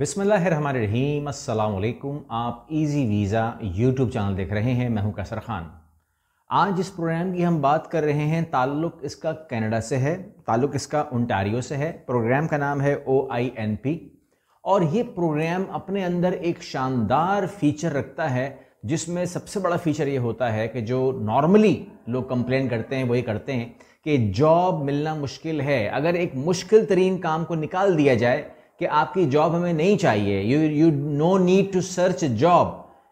बिसमीम अल्लाम आप इजी वीज़ा यूट्यूब चैनल देख रहे हैं मैं हूं कसर खान आज इस प्रोग्राम की हम बात कर रहे हैं ताल्लुक़ इसका कनाडा से है ताल्लुक़ इसका ओंटारियो से है प्रोग्राम का नाम है ओ आई एन पी और ये प्रोग्राम अपने अंदर एक शानदार फीचर रखता है जिसमें सबसे बड़ा फीचर ये होता है कि जो नॉर्मली लोग कंप्लेन करते हैं वही करते हैं कि जॉब मिलना मुश्किल है अगर एक मुश्किल तरीन काम को निकाल दिया जाए कि आपकी जॉब हमें नहीं चाहिए you you no need to search job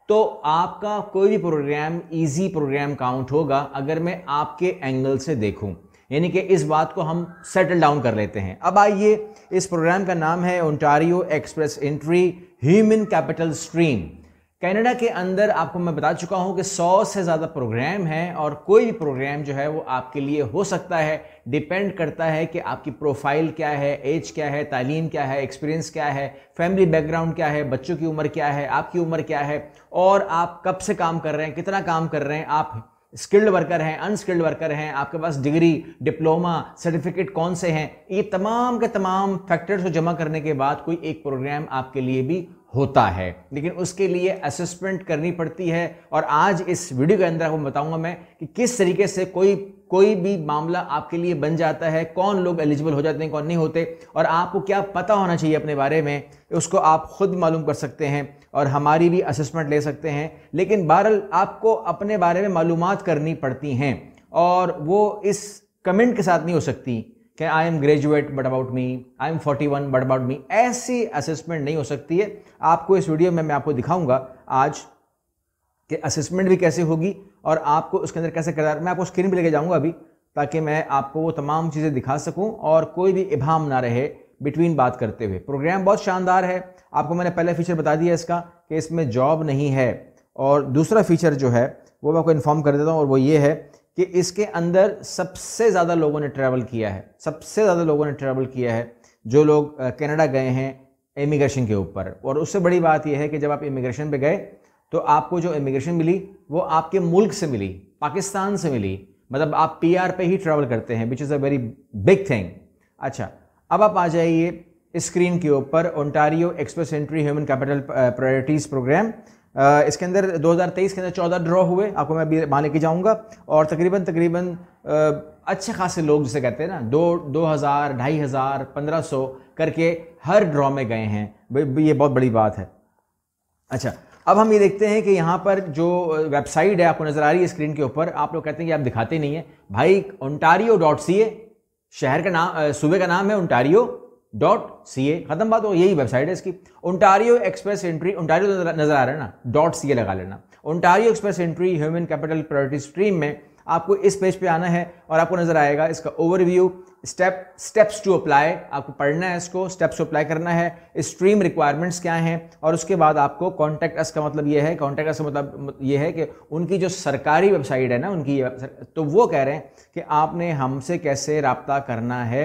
तो आपका कोई भी प्रोग्राम इजी प्रोग्राम काउंट होगा अगर मैं आपके एंगल से देखूं यानी कि इस बात को हम सेटल डाउन कर लेते हैं अब आइए इस प्रोग्राम का नाम है Ontario express entry human capital stream Canada के अंदर आपको मैं बता चुका हूं कि सौ से ज़्यादा प्रोग्राम हैं और कोई भी प्रोग्राम जो है वो आपके लिए हो सकता है डिपेंड करता है कि आपकी प्रोफाइल क्या है एज क्या है तालीम क्या है एक्सपीरियंस क्या है फैमिली बैकग्राउंड क्या है बच्चों की उम्र क्या है आपकी उम्र क्या है और आप कब से काम कर रहे हैं कितना काम कर रहे हैं आप स्किल्ड वर्कर हैं अनस्किल्ड वर्कर हैं आपके पास डिग्री डिप्लोमा सर्टिफिकेट कौन से हैं ये तमाम के तमाम फैक्टर्स को जमा करने के बाद कोई एक प्रोग्राम आपके लिए भी होता है लेकिन उसके लिए असेसमेंट करनी पड़ती है और आज इस वीडियो के अंदर आपको बताऊंगा मैं कि किस तरीके से कोई कोई भी मामला आपके लिए बन जाता है कौन लोग एलिजिबल हो जाते हैं कौन नहीं होते और आपको क्या पता होना चाहिए अपने बारे में उसको आप खुद मालूम कर सकते हैं और हमारी भी असेसमेंट ले सकते हैं लेकिन बहरल आपको अपने बारे में मालूम करनी पड़ती हैं और वो इस कमेंट के साथ नहीं हो सकती कि I am graduate but about me I am forty one but about me ऐसी असेसमेंट नहीं हो सकती है आपको इस वीडियो में मैं आपको दिखाऊंगा आज कि असेसमेंट भी कैसे होगी और आपको उसके अंदर कैसे करदार मैं आपको स्क्रीन पर लेके जाऊँगा अभी ताकि मैं आपको वो तमाम चीज़ें दिखा सकूँ और कोई भी इबाम ना रहे बिटवीन बात करते हुए प्रोग्राम बहुत शानदार है आपको मैंने पहला फीचर बता दिया इसका कि इसमें जॉब नहीं है और दूसरा फीचर जो है वो मैं आपको इन्फॉर्म कर देता हूँ और वो ये है कि इसके अंदर सबसे ज़्यादा लोगों ने ट्रैवल किया है सबसे ज़्यादा लोगों ने ट्रैवल किया है जो लोग कनाडा गए हैं इमिग्रेशन के ऊपर और उससे बड़ी बात यह है कि जब आप इमिग्रेशन पे गए तो आपको जो इमिग्रेशन मिली वो आपके मुल्क से मिली पाकिस्तान से मिली मतलब आप पी आर पे ही ट्रैवल करते हैं which is a very big thing अच्छा अब आप आ जाइए स्क्रीन के ऊपर Ontario express entry human capital priorities programme इसके अंदर 2023 के अंदर 14 ड्रॉ हुए आपको मैं अभी मान लेके जाऊँगा और तकरीबन तकरीबन अच्छे खासे लोग जिसे कहते हैं ना दो दो हज़ार ढाई हज़ार पंद्रह सौ करके हर ड्रॉ में गए हैं ये बहुत बड़ी बात है अच्छा अब हम ये देखते हैं कि यहाँ पर जो वेबसाइट है आपको नज़र आ रही है स्क्रीन के ऊपर आप लोग कहते हैं कि आप दिखाते नहीं है भाई ओंटारियो डॉट सी ए शहर का नाम सूबे का नाम है ओंटारियो डॉट सी ए खत्म बात हो यही वेबसाइट है इसकी ओंटारियो एक्सप्रेस एंट्री ओंटारियो नजर आ रहा है ना डॉट सी ए लगा लेना Ontario express entry human capital priority stream में आपको इस पेज पे आना है और आपको नज़र आएगा इसका overview step steps to apply आपको पढ़ना है इसको स्टेप्स टू अप्लाई करना है स्ट्रीम रिक्वायरमेंट्स क्या हैं और उसके बाद आपको कॉन्टैक्ट अस का मतलब ये है कॉन्टैक्ट अस का मतलब ये है कि उनकी जो सरकारी वेबसाइट है ना उनकी ये तो वो कह रहे हैं कि आपने हमसे कैसे रबता करना है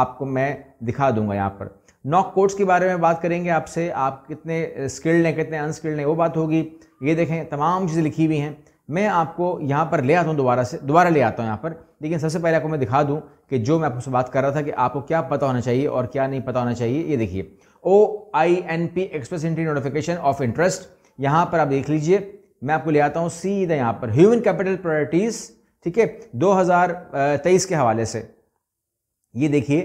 आपको मैं दिखा दूंगा यहाँ पर नॉक कोर्ट्स के बारे में बात करेंगे आपसे आप कितने स्किल्ड हैं कितने अनस्किल्ड हैं वो बात होगी ये देखें तमाम चीज़ें लिखी हुई हैं मैं आपको यहाँ पर ले आता हूँ दोबारा से दोबारा ले आता हूँ यहाँ पर लेकिन सबसे पहले आपको मैं दिखा दूँ कि जो मैं आपसे बात कर रहा था कि आपको क्या पता होना चाहिए और क्या नहीं पता होना चाहिए ये देखिए O I N P express entry notification of interest यहाँ पर आप देख लीजिए मैं आपको ले आता हूँ सीधा यहाँ पर ह्यूमन कैपिटल प्रायोरिटीज़ ठीक है 2023 के हवाले से ये देखिए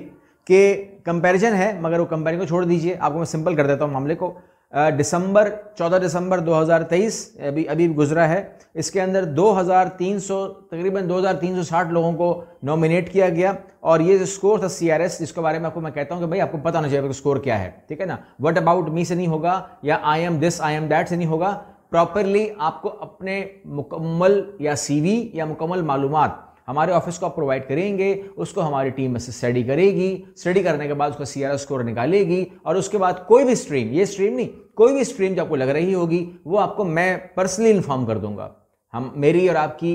कि कंपैरिजन है मगर वो कंपैरिजन को छोड़ दीजिए आपको मैं सिंपल कर देता हूँ मामले को दिसंबर 14 दिसंबर 2023 अभी अभी गुजरा है इसके अंदर 2,300 तकरीबन 2,360 लोगों को नॉमिनेट किया गया और ये जो स्कोर था सी आर एस जिसके बारे में आपको मैं कहता हूँ कि भाई आपको पता होना चाहिए स्कोर क्या है ठीक है ना वट अबाउट मी से नहीं होगा या I am this I am that से नहीं होगा प्रॉपरली आपको अपने मुकम्मल या वी या मुकम्मल मालूम हमारे ऑफिस को आप प्रोवाइड करेंगे उसको हमारी टीम से स्टडी करेगी स्टडी करने के बाद उसका सी स्कोर निकालेगी और उसके बाद कोई भी स्ट्रीम ये स्ट्रीम नहीं कोई भी स्ट्रीम जो आपको लग रही होगी वो आपको मैं पर्सनली इन्फॉर्म कर दूंगा हम मेरी और आपकी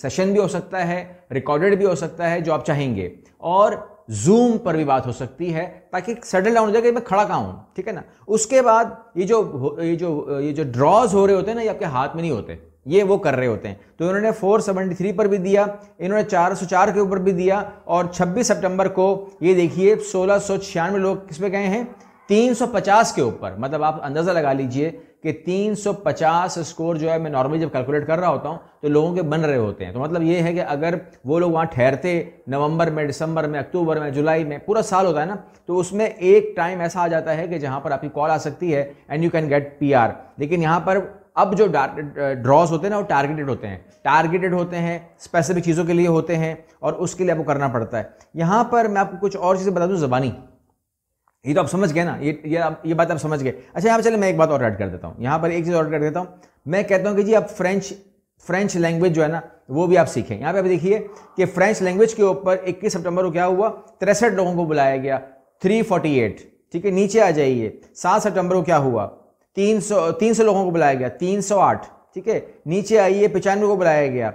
सेशन भी हो सकता है रिकॉर्डेड भी हो सकता है जो आप चाहेंगे और जूम पर भी बात हो सकती है ताकि सेटल डाउन हो जाए कि मैं खड़ा कहाँ हूँ ठीक है ना उसके बाद ये जो ये जो ये जो ड्रॉज हो रहे होते हैं ना ये आपके हाथ में नहीं होते ये वो कर रहे होते हैं तो इन्होंने 473 पर भी दिया इन्होंने 404 के ऊपर भी दिया और 26 सितंबर को ये देखिए सोलह लोग किस पे गए हैं 350 के ऊपर मतलब आप अंदाज़ा लगा लीजिए कि 350 स्कोर जो है मैं नॉर्मली जब कैलकुलेट कर रहा होता हूँ तो लोगों के बन रहे होते हैं तो मतलब ये है कि अगर वो लोग वहाँ ठहरते नवंबर में दिसंबर में अक्टूबर में जुलाई में पूरा साल होता है ना तो उसमें एक टाइम ऐसा आ जाता है कि जहाँ पर आपकी कॉल आ सकती है and you can get P लेकिन यहाँ पर अब जो ड्रॉस होते हैं ना वो टारगेटेड होते हैं टारगेटेड होते हैं स्पेसिफिक चीज़ों के लिए होते हैं और उसके लिए आपको करना पड़ता है यहाँ पर मैं आपको कुछ और चीज़ें बता दूँ ज़बानी ये तो आप समझ गए ना ये ये आप ये बात आप समझ गए अच्छा यहाँ पर चले मैं एक बात और ऐड कर देता हूँ यहाँ पर एक चीज़ और कर देता हूँ मैं कहता हूँ कि जी आप फ्रेंच फ्रेंच लैंग्वेज जो है ना वो भी आप सीखें यहाँ पे आप देखिए कि फ्रेंच लैंग्वेज के ऊपर 21 सितंबर को क्या हुआ तिरसठ लोगों को बुलाया गया 348 ठीक है नीचे आ जाइए 7 सितंबर को क्या हुआ 300 300 लोगों को बुलाया गया 308 ठीक है नीचे आइए पचानवे को बुलाया गया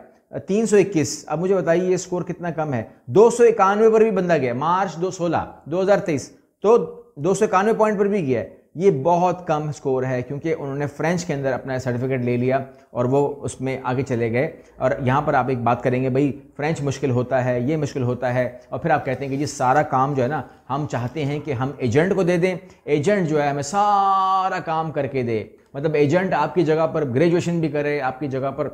321 अब मुझे बताइए ये स्कोर कितना कम है दो पर भी बंदा गया मार्च दो सोलह तो दो सौ इक्यानवे पॉइंट पर भी गया है ये बहुत कम स्कोर है क्योंकि उन्होंने फ्रेंच के अंदर अपना सर्टिफिकेट ले लिया और वो उसमें आगे चले गए और यहाँ पर आप एक बात करेंगे भाई फ्रेंच मुश्किल होता है ये मुश्किल होता है और फिर आप कहते हैं कि ये सारा काम जो है ना हम चाहते हैं कि हम एजेंट को दे दें एजेंट जो है हमें सारा काम करके दे मतलब एजेंट आपकी जगह पर ग्रेजुएशन भी करे आपकी जगह पर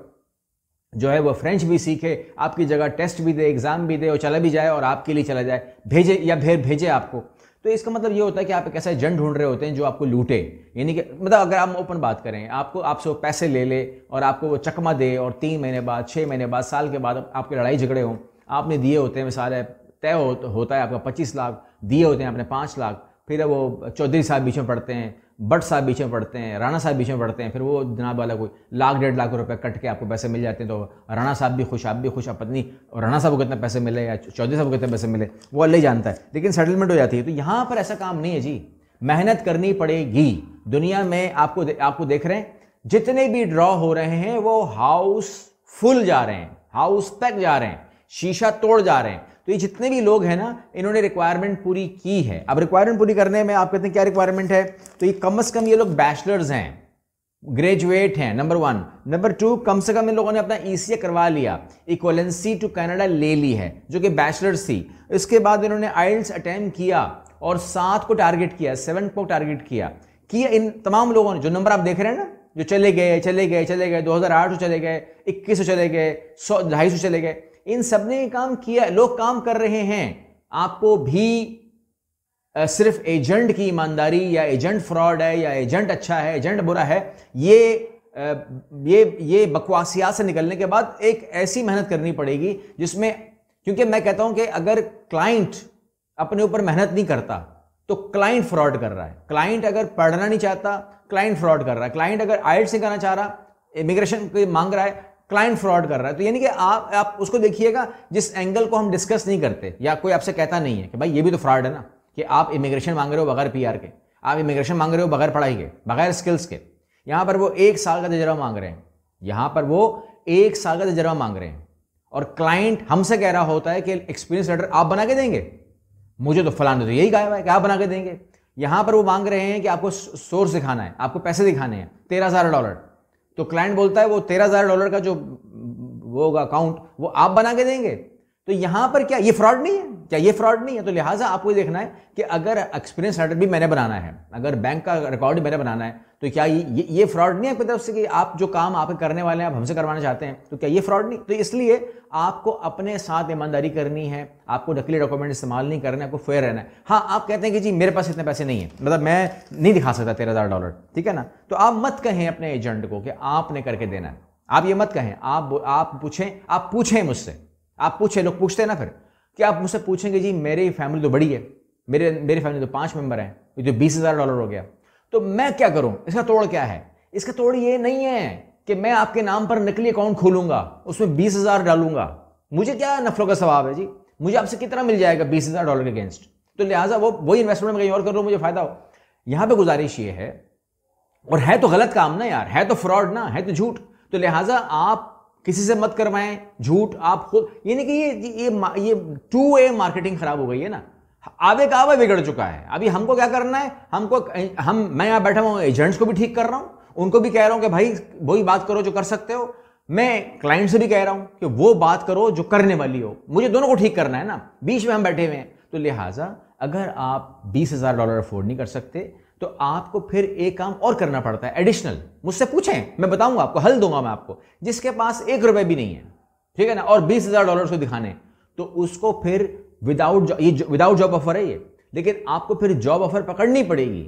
जो है वो फ्रेंच भी सीखे आपकी जगह टेस्ट भी दे एग्ज़ाम भी दे और चला भी जाए और आपके लिए चला जाए भेजे या फिर भेजे आपको तो इसका मतलब ये होता है कि आप एक ऐसा एजेंट ढूंढ रहे होते हैं जो आपको लूटे यानी कि मतलब अगर आप ओपन बात करें आपको आपसे पैसे ले ले और आपको वो चकमा दे और तीन महीने बाद छः महीने बाद साल के बाद आपके लड़ाई झगड़े हों आपने दिए होते हैं मिसाल है तय होता है आपका पच्चीस लाख दिए होते हैं आपने पाँच लाख फिर वो चौधरी साहब बीच में पढ़ते हैं बट साहब बीच में पढ़ते हैं राणा साहब बीच में पढ़ते हैं फिर वो जनाब वाला कोई लाख डेढ़ लाख रुपए कट के आपको पैसे मिल जाते हैं तो राणा साहब भी खुश आप भी खुश आप पत्नी और राणा साहब को कितने पैसे मिले या चौधरी साहब को कितने पैसे मिले वो अल्ले जानता है लेकिन सेटलमेंट हो जाती है तो यहाँ पर ऐसा काम नहीं है जी मेहनत करनी पड़ेगी दुनिया में आपको आपको देख रहे हैं जितने भी ड्रॉ हो रहे हैं वो हाउस फुल जा रहे हैं हाउस तक जा रहे हैं शीशा तोड़ जा रहे हैं तो ये जितने भी लोग हैं ना इन्होंने रिक्वायरमेंट पूरी की है अब रिक्वायरमेंट पूरी करने में आप कहते हैं क्या रिक्वायरमेंट है तो ये कम से कम ये लोग बैचलर्स हैं ग्रेजुएट हैं नंबर वन नंबर टू कम से कम इन लोगों ने अपना ई e करवा लिया इक्वलेंसी टू कनाडा ले ली है जो कि बैचलर्स थी इसके बाद इन्होंने आइल्स अटैम्प किया और सात को टारगेट किया सेवन को टारगेट किया किया इन तमाम लोगों ने जो नंबर आप देख रहे हैं ना जो चले गए चले गए चले गए 2008 सौ चले गए 21 चले गए सौ ढाई सौ चले गए इन सब ने काम किया लोग काम कर रहे हैं आपको भी सिर्फ एजेंट की ईमानदारी या एजेंट फ्रॉड है या एजेंट अच्छा है एजेंट बुरा है ये ये ये बकवासियात से निकलने के बाद एक ऐसी मेहनत करनी पड़ेगी जिसमें क्योंकि मैं कहता हूं कि अगर क्लाइंट अपने ऊपर मेहनत नहीं करता तो क्लाइंट फ्रॉड कर रहा है क्लाइंट अगर पढ़ना नहीं चाहता क्लाइंट फ्रॉड कर रहा है क्लाइंट अगर आइट से करना चाह रहा इमिग्रेशन मांग रहा है क्लाइंट फ्रॉड कर रहा है तो यानी कि आप आप उसको देखिएगा जिस एंगल को हम डिस्कस नहीं करते या कोई आपसे कहता नहीं है कि भाई ये भी तो फ्रॉड है ना कि आप इमिग्रेशन मांग रहे हो बगैर पी के आप इमिग्रेशन मांग रहे हो बगैर पढ़ाई के बगैर स्किल्स के यहाँ पर वो एक साल का तजर्बा मांग रहे हैं यहाँ पर वो एक साल का तजर्बा मांग रहे हैं और क्लाइंट हमसे कह रहा होता है कि एक्सपीरियंस लेटर आप बना के देंगे मुझे तो फलाने तो यही गायब है कि आप बना के देंगे यहाँ पर वो मांग रहे हैं कि आपको सोर्स दिखाना है आपको पैसे दिखाने हैं तेरह हज़ार डॉलर तो क्लाइंट बोलता है वो तेरह हजार डॉलर का जो वो होगा अकाउंट वो आप बना के देंगे तो यहां पर क्या ये फ्रॉड नहीं है क्या ये फ्रॉड नहीं है तो लिहाजा आपको देखना है कि अगर एक्सपीरियंस लेटर भी मैंने बनाना है अगर बैंक का रिकॉर्ड मैंने बनाना है तो क्या ये ये फ्रॉड नहीं है तरफ से कि आप जो काम आप करने वाले हैं आप हमसे करवाना चाहते हैं तो क्या ये फ्रॉड नहीं तो इसलिए आपको अपने साथ ईमानदारी करनी है आपको नकली डॉक्यूमेंट इस्तेमाल नहीं करना है आपको फेयर रहना है हाँ आप कहते हैं कि जी मेरे पास इतने पैसे नहीं है मतलब मैं नहीं दिखा सकता तेरह हज़ार डॉलर ठीक है ना तो आप मत कहें अपने एजेंट को कि आपने करके देना है आप ये मत कहें आप आप पूछें आप पूछें मुझसे आप पूछे लोग पूछते हैं ना फिर कि आप मुझसे पूछेंगे जी मेरी फैमिली तो बड़ी है मेरे मेरी फैमिली तो पांच मेंबर हैं ये तो बीस हज़ार डॉलर हो गया तो मैं क्या करूं इसका तोड़ क्या है इसका तोड़ ये नहीं है कि मैं आपके नाम पर नकली अकाउंट खोलूंगा उसमें बीस हज़ार डालूंगा मुझे क्या नफरों का स्वभाव है जी मुझे आपसे कितना मिल जाएगा बीस हज़ार डॉलर के अगेंस्ट तो लिहाजा वो वही इन्वेस्टमेंट में कहीं और कर रहा मुझे फ़ायदा हो यहां पर गुजारिश ये है और है तो गलत काम ना यार है तो फ्रॉड ना है तो झूठ तो लिहाजा आप किसी से मत करवाएं झूठ आप खुद यानी कि ये ये ये टू वे मार्केटिंग खराब हो गई है ना आवे का आवे बिगड़ चुका है अभी हमको क्या करना है हमको हम मैं यहाँ बैठा हुआ एजेंट्स को भी ठीक कर रहा हूँ उनको भी कह रहा हूँ कि भाई वही बात करो जो कर सकते हो मैं क्लाइंट से भी कह रहा हूं कि वो बात करो जो करने वाली हो मुझे दोनों को ठीक करना है ना बीच में हम बैठे हुए हैं तो लिहाजा अगर आप बीस हज़ार डॉलर अफोर्ड नहीं कर सकते तो आपको फिर एक काम और करना पड़ता है एडिशनल मुझसे पूछें मैं बताऊंगा आपको हल दूंगा मैं आपको जिसके पास एक रुपए भी नहीं है ठीक है ना और बीस हजार डॉलर को दिखाने तो उसको फिर विदाउट ये विदाउट जॉब ऑफर है ये लेकिन आपको फिर जॉब ऑफर पकड़नी पड़ेगी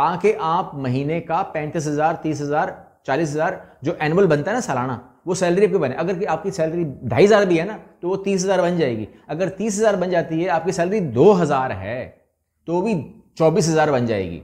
ताकि आप महीने का पैंतीस हजार तीस हजार चालीस हजार जो एनुअल बनता है ना सालाना वो सैलरी आपकी बने अगर कि आपकी सैलरी ढाई हज़ार भी है ना तो वो तीस हज़ार बन जाएगी अगर तीस हज़ार बन जाती है आपकी सैलरी दो हज़ार है तो भी चौबीस हज़ार बन जाएगी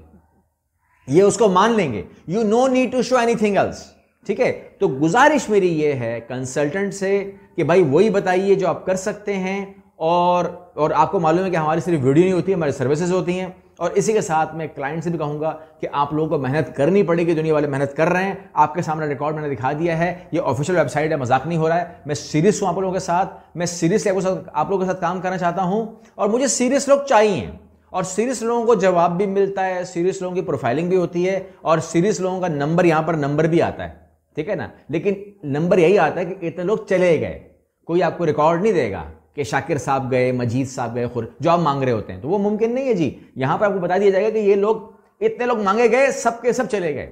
ये उसको मान लेंगे you no need to show anything else ठीक है तो गुजारिश मेरी ये है कंसल्टेंट से कि भाई वही बताइए जो आप कर सकते हैं और और आपको मालूम है कि हमारी सिर्फ वीडियो नहीं होती हमारी सर्विसेज होती हैं और इसी के साथ मैं क्लाइंट से भी कहूंगा कि आप लोगों को मेहनत करनी पड़ेगी दुनिया वाले मेहनत कर रहे हैं आपके सामने रिकॉर्ड मैंने दिखा दिया है ये ऑफिशियल वेबसाइट है मजाक नहीं हो रहा है मैं सीरियस हूँ आप लोगों के साथ मैं सीरियसली आप लोगों के साथ काम करना चाहता हूँ और मुझे सीरियस लोग चाहिए और सीरियस लोगों को जवाब भी मिलता है सीरियस लोगों की प्रोफाइलिंग भी होती है और सीरियस लोगों का नंबर यहाँ पर नंबर भी आता है ठीक है ना लेकिन नंबर यही आता है कि इतने लोग चले गए कोई आपको रिकॉर्ड नहीं देगा कि शाकिर साहब गए मजीद साहब गए खुर जो आप मांग रहे होते हैं तो वो मुमकिन नहीं है जी यहाँ पर आपको बता दिया जाएगा कि ये लोग इतने लोग मांगे गए सब के सब चले गए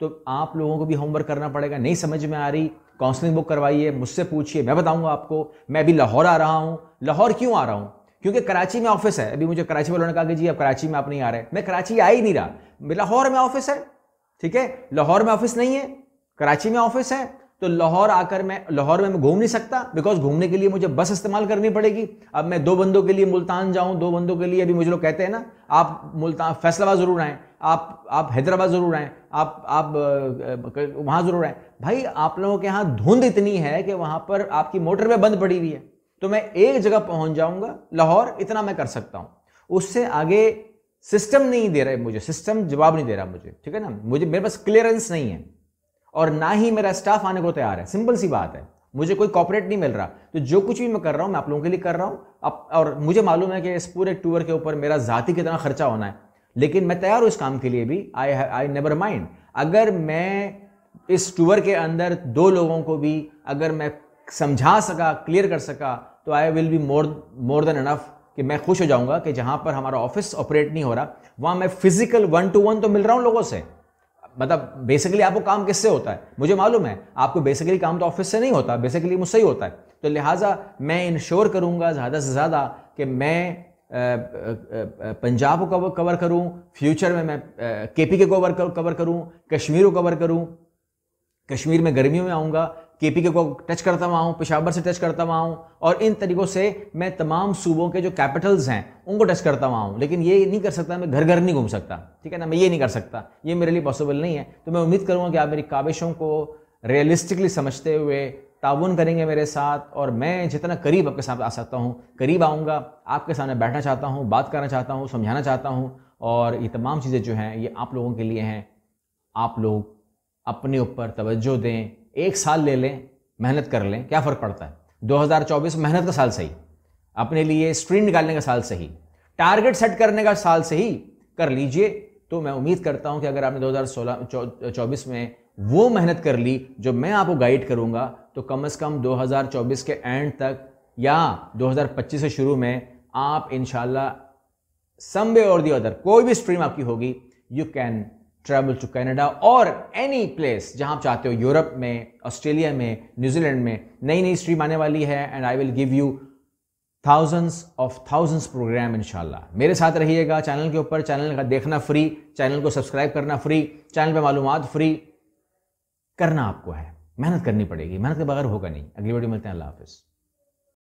तो आप लोगों को भी होमवर्क करना पड़ेगा नहीं समझ में आ रही काउंसलिंग बुक करवाइए मुझसे पूछिए मैं बताऊंगा आपको मैं अभी लाहौर आ रहा हूँ लाहौर क्यों आ रहा हूँ क्योंकि कराची में ऑफिस है अभी मुझे कराची वालों ने कहा कि जी अब कराची में आप नहीं आ रहे मैं कराची आ ही नहीं रहा मेरा लाहौर में ऑफिस है ठीक है लाहौर में ऑफिस नहीं है कराची में ऑफिस है तो लाहौर आकर मैं लाहौर में मैं घूम नहीं सकता बिकॉज घूमने के लिए मुझे बस इस्तेमाल करनी पड़ेगी अब मैं दो बंदों के लिए मुल्तान जाऊं दो बंदों के लिए अभी मुझे लोग कहते हैं ना आप मुल्तान फैसलाबाद ज़रूर आएँ आप आप हैदराबाद ज़रूर आएँ आप आप वहाँ ज़रूर आए भाई आप लोगों के यहाँ धुंध इतनी है कि वहाँ पर आपकी मोटर में बंद पड़ी हुई है तो मैं एक जगह पहुंच जाऊंगा लाहौर इतना मैं कर सकता हूं उससे आगे सिस्टम नहीं दे रहा है मुझे सिस्टम जवाब नहीं दे रहा मुझे ठीक है ना मुझे मेरे पास क्लियरेंस नहीं है और ना ही मेरा स्टाफ आने को तैयार है सिंपल सी बात है मुझे कोई कॉपरेट नहीं मिल रहा तो जो कुछ भी मैं कर रहा हूं मैं आप लोगों के लिए कर रहा हूं हूँ और मुझे मालूम है कि इस पूरे टूर के ऊपर मेरा जाति कितना खर्चा होना है लेकिन मैं तैयार हूँ इस काम के लिए भी आई आई नेवर माइंड अगर मैं इस टूर के अंदर दो लोगों को भी अगर मैं समझा सका क्लियर कर सका तो I will be more more than enough कि मैं खुश हो जाऊंगा कि जहां पर हमारा ऑफिस ऑपरेट नहीं हो रहा वहां मैं फिजिकल वन टू वन तो मिल रहा हूं लोगों से मतलब बेसिकली आपको काम किससे होता है मुझे मालूम है आपको बेसिकली काम तो ऑफिस से नहीं होता बेसिकली मुझसे ही होता है तो लिहाजा मैं इंश्योर करूंगा ज़्यादा से ज़्यादा कि मैं पंजाब को कवर करूं फ्यूचर में मैं केपी के कवर कवर करूं कश्मीर को कवर करूं कश्मीर में गर्मियों में आऊँगा पी के को टच करता हुआ हूँ पेशावर से टच करता हुआ हूँ और इन तरीक़ों से मैं तमाम सूबों के जो कैपिटल्स हैं उनको टच करता हुआ हूँ लेकिन ये नहीं कर सकता मैं घर घर नहीं घूम सकता ठीक है ना मैं ये नहीं कर सकता ये मेरे लिए पॉसिबल नहीं है तो मैं उम्मीद करूँगा कि आप मेरी काबिशों को रियलिस्टिकली समझते हुए ताउन करेंगे मेरे साथ और मैं जितना करीब आपके साथ आ सकता हूँ करीब आऊँगा आपके सामने बैठना चाहता हूँ बात करना चाहता हूँ समझाना चाहता हूँ और ये तमाम चीज़ें जो हैं ये आप लोगों के लिए हैं आप लोग अपने ऊपर तवज्जो दें एक साल ले लें मेहनत कर लें क्या फ़र्क पड़ता है 2024 मेहनत का साल सही अपने लिए स्ट्रीम निकालने का साल सही टारगेट सेट करने का साल सही कर लीजिए तो मैं उम्मीद करता हूं कि अगर आपने 2016 चौबीस में वो मेहनत कर ली जो मैं आपको गाइड करूंगा तो कम से कम 2024 के एंड तक या 2025 से शुरू में आप इन समवे और दी अदर कोई भी स्ट्रीम आपकी होगी you can travel to Canada और एनी प्लेस जहां आप चाहते हो यूरोप में ऑस्ट्रेलिया में न्यूजीलैंड में नई नई स्ट्रीम आने वाली है and I will give you thousands of thousands programme इनशाला मेरे साथ रहिएगा चैनल के ऊपर चैनल का देखना फ्री चैनल को सब्सक्राइब करना फ्री चैनल पर मालूम फ्री करना आपको है मेहनत करनी पड़ेगी मेहनत के बगैर होगा नहीं अगली वीडियो मिलते हैं अल्लाह हाफिज़